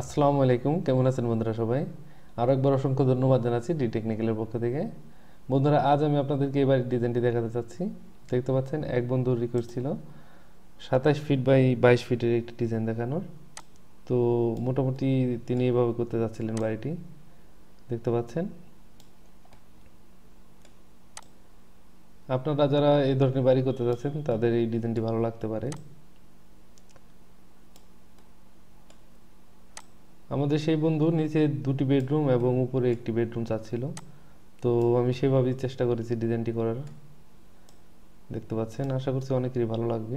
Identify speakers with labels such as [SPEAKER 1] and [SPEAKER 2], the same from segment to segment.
[SPEAKER 1] আসসালামু আলাইকুম কেমন আছেন বন্ধুরা সবাই আরও একবার অসংখ্য ধন্যবাদ জানাচ্ছি ডি টেকনিক্যালের পক্ষ থেকে বন্ধুরা আজ আমি আপনাদেরকে এবার ডিজাইনটি দেখাতে চাচ্ছি দেখতে পাচ্ছেন এক বন্ধুর রিকোয়েস্ট ছিল সাতাশ ফিট বাই বাইশ ফিটের একটি ডিজাইন দেখানোর তো মোটামুটি তিনি এভাবে করতে যাচ্ছিলেন বাড়িটি দেখতে পাচ্ছেন আপনারা যারা এই ধরনের বাড়ি করতে যাচ্ছেন তাদের এই ডিজাইনটি ভালো লাগতে পারে আমাদের সেই বন্ধু নিচে দুটি বেডরুম এবং উপরে একটি বেডরুম চাচ্ছিল তো আমি সেভাবেই চেষ্টা করেছি ডিজাইনটি করার দেখতে পাচ্ছেন আশা করছি অনেকেরই ভালো লাগবে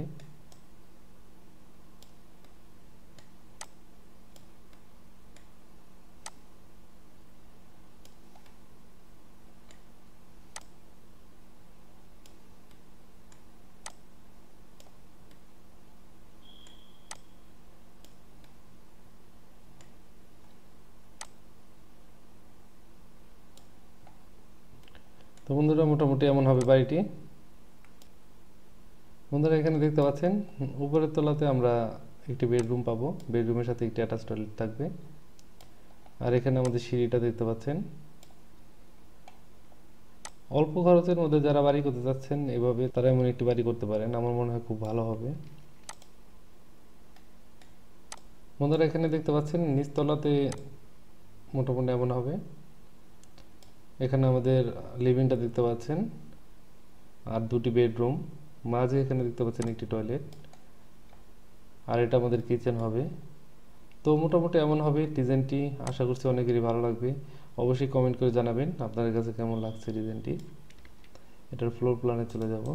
[SPEAKER 1] তো বন্ধুরা মোটামুটি এমন হবে বাড়িটি বন্ধুরা এখানে দেখতে পাচ্ছেন উপরের তলাতে আমরা একটি বেডরুম পাবো বেডরুমের সাথে একটি অ্যাটাচ টয়লেট থাকবে আর এখানে আমাদের সিঁড়িটা দেখতে পাচ্ছেন অল্প খরচের মধ্যে যারা বাড়ি করতে চাচ্ছেন এভাবে তারা এমন একটি বাড়ি করতে পারেন আমার মনে হয় খুব ভালো হবে বন্ধুরা এখানে দেখতে পাচ্ছেন নিচতলাতে মোটামুটি এমন হবে এখানে আমাদের লিভিংটা দেখতে পাচ্ছেন আর দুটি বেডরুম মাঝে এখানে দেখতে পাচ্ছেন একটি টয়লেট আর এটা আমাদের কিচেন হবে তো মোটামুটি এমন হবে ডিজাইনটি আশা করছি অনেকেরই ভালো লাগবে অবশ্যই কমেন্ট করে জানাবেন আপনাদের কাছে কেমন লাগছে ডিজাইনটি এটার ফ্লোর প্ল্যানে চলে যাব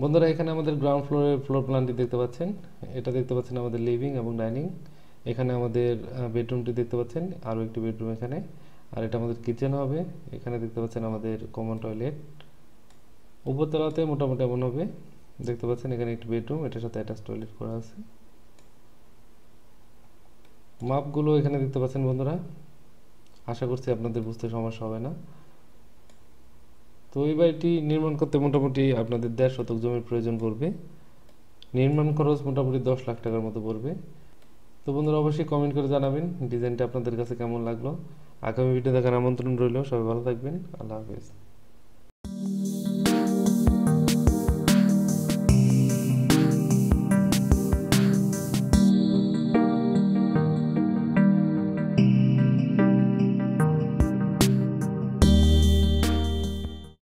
[SPEAKER 1] বন্ধুরা এখানে আমাদের গ্রাউন্ড ফ্লোরে ফ্লোর প্ল্যানটি দেখতে পাচ্ছেন এটা দেখতে পাচ্ছেন আমাদের লিভিং এবং ডাইনিং এখানে আমাদের বেডরুমটি দেখতে পাচ্ছেন আরও একটি বেডরুম এখানে আর এটা আমাদের কিচেন হবে এখানে দেখতে পাচ্ছেন আমাদের কমন টয়লেট উপরতলাতে মোটামুটি এমন হবে দেখতে পাচ্ছেন এখানে একটি বেডরুম এটার সাথে অ্যাটাচ টয়লেট করা আছে মাপগুলো এখানে দেখতে পাচ্ছেন বন্ধুরা আশা করছি আপনাদের বুঝতে সমস্যা হবে না তো এই বাড়িটি নির্মাণ করতে মোটামুটি আপনাদের দেড় শতক জমির প্রয়োজন পড়বে নির্মাণ খরচ মোটামুটি দশ লাখ টাকার মতো পড়বে তো বন্ধুরা অবশ্যই কমেন্ট করে জানাবেন ডিজাইনটা আপনাদের কাছে কেমন লাগলো আগামী ভিডিও দেখার আমন্ত্রণ রইল সবাই ভালো থাকবেন আল্লাহ হাফিজ